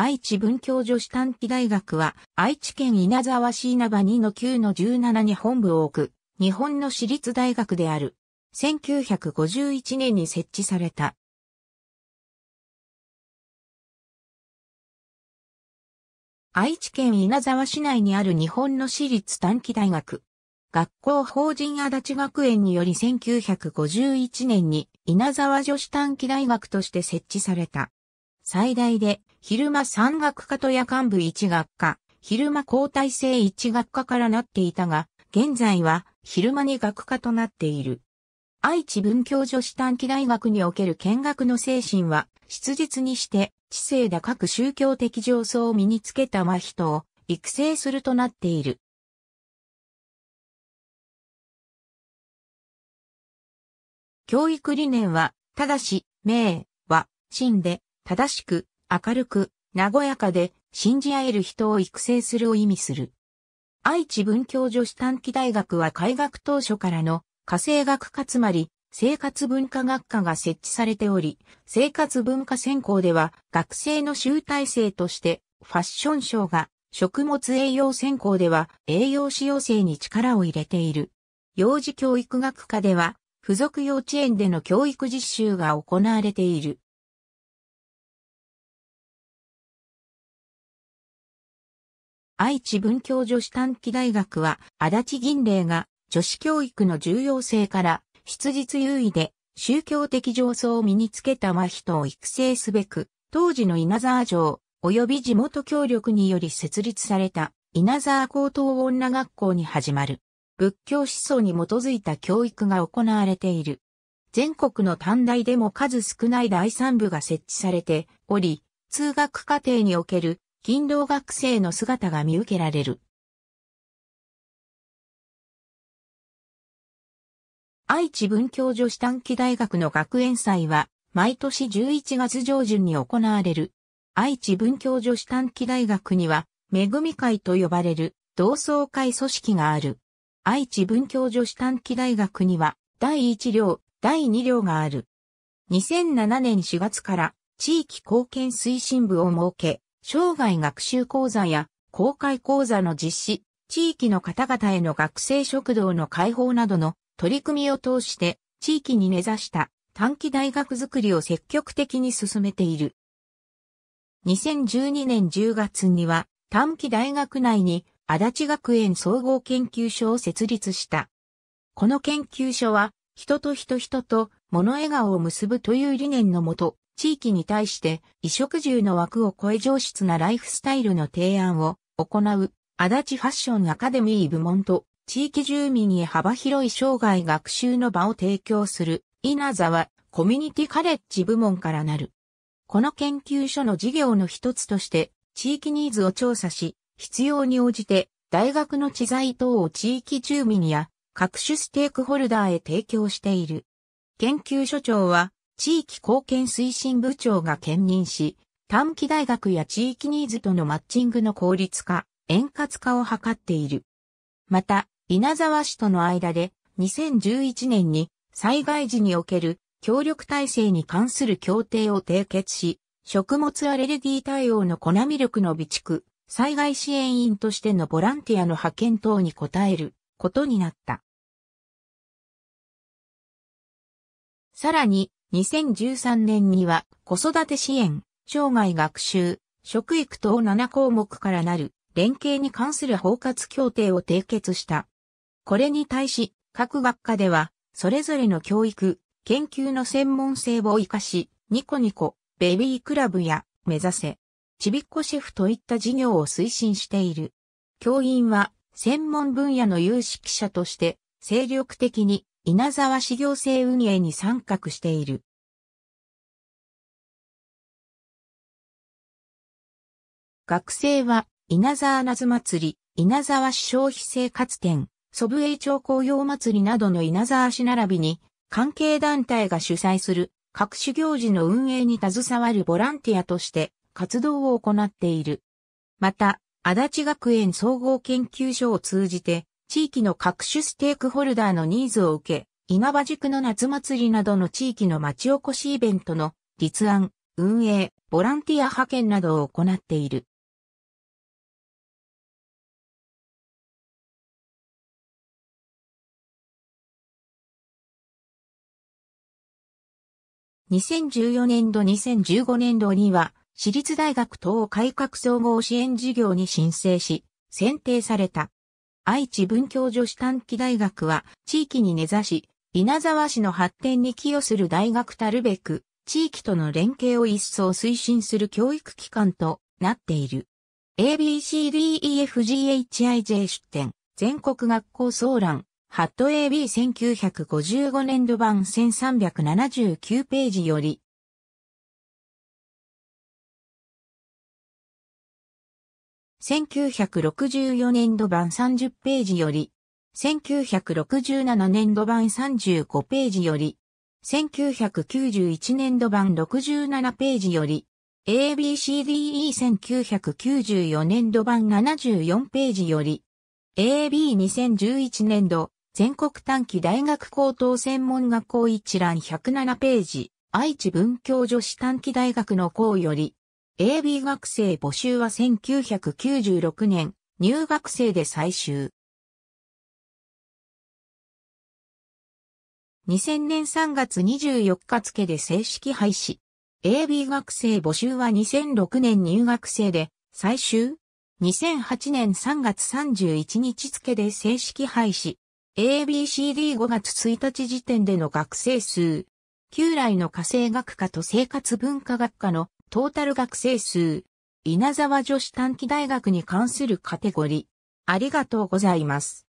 愛知文教女子短期大学は、愛知県稲沢市稲葉2の9の17に本部を置く、日本の私立大学である。1951年に設置された。愛知県稲沢市内にある日本の私立短期大学。学校法人足立学園により1951年に稲沢女子短期大学として設置された。最大で、昼間山岳科と夜間部一学科、昼間交代制一学科からなっていたが、現在は昼間に学科となっている。愛知文教女子短期大学における見学の精神は、質実にして、知性だ各宗教的上層を身につけた真人を育成するとなっている。教育理念は、ただし、名、は、真で、正しく、明るく、和やかで、信じ合える人を育成するを意味する。愛知文教女子短期大学は開学当初からの、家政学かつまり、生活文化学科が設置されており、生活文化専攻では学生の集大成としてファッションショーが、食物栄養専攻では栄養士用成に力を入れている。幼児教育学科では、付属幼稚園での教育実習が行われている。愛知文教女子短期大学は、足立銀霊が女子教育の重要性から、質実優位で宗教的上層を身につけた和人を育成すべく、当時の稲沢城、及び地元協力により設立された稲沢高等女学校に始まる。仏教思想に基づいた教育が行われている。全国の短大でも数少ない第三部が設置されており、通学課程における勤労学生の姿が見受けられる。愛知文教女子短期大学の学園祭は、毎年11月上旬に行われる。愛知文教女子短期大学には、恵み会と呼ばれる同窓会組織がある。愛知文教女子短期大学には、第1寮、第2寮がある。2007年4月から地域貢献推進部を設け、生涯学習講座や公開講座の実施、地域の方々への学生食堂の開放などの取り組みを通して地域に根ざした短期大学づくりを積極的に進めている。2012年10月には短期大学内に足立学園総合研究所を設立した。この研究所は人と人人と物笑顔を結ぶという理念のもと、地域に対して衣食住の枠を超え上質なライフスタイルの提案を行う、足立ファッションアカデミー部門と地域住民へ幅広い生涯学習の場を提供する稲沢コミュニティカレッジ部門からなる。この研究所の事業の一つとして地域ニーズを調査し、必要に応じて大学の知財等を地域住民や各種ステークホルダーへ提供している。研究所長は地域貢献推進部長が兼任し、短期大学や地域ニーズとのマッチングの効率化、円滑化を図っている。また、稲沢市との間で2011年に災害時における協力体制に関する協定を締結し、食物アレルギー対応の粉ミルクの備蓄、災害支援員としてのボランティアの派遣等に応えることになった。さらに、2013年には子育て支援、生涯学習、食育等7項目からなる連携に関する包括協定を締結した。これに対し、各学科では、それぞれの教育、研究の専門性を活かし、ニコニコ、ベビークラブや、目指せ、ちびっこシェフといった事業を推進している。教員は、専門分野の有識者として、精力的に稲沢市行政運営に参画している。学生は、稲沢夏祭り、稲沢市消費生活展、祖父江町紅葉祭りなどの稲沢市並びに、関係団体が主催する各種行事の運営に携わるボランティアとして活動を行っている。また、足立学園総合研究所を通じて、地域の各種ステークホルダーのニーズを受け、稲葉塾の夏祭りなどの地域の町おこしイベントの立案、運営、ボランティア派遣などを行っている。2014年度2015年度には、私立大学等改革総合支援事業に申請し、選定された。愛知文教女子短期大学は地域に根ざし、稲沢市の発展に寄与する大学たるべく、地域との連携を一層推進する教育機関となっている。ABCDEFGHIJ 出展、全国学校総覧、ハット AB1955 年度版1379ページより、1964年度版30ページより、1967年度版35ページより、1991年度版67ページより、ABCDE1994 年度版74ページより、AB2011 年度、全国短期大学高等専門学校一覧107ページ、愛知文教女子短期大学の校より、AB 学生募集は1996年、入学生で最終。2000年3月24日付で正式廃止。AB 学生募集は2006年入学生で最終。2008年3月31日付で正式廃止。ABCD5 月1日時点での学生数。旧来の家政学科と生活文化学科のトータル学生数、稲沢女子短期大学に関するカテゴリー。ありがとうございます。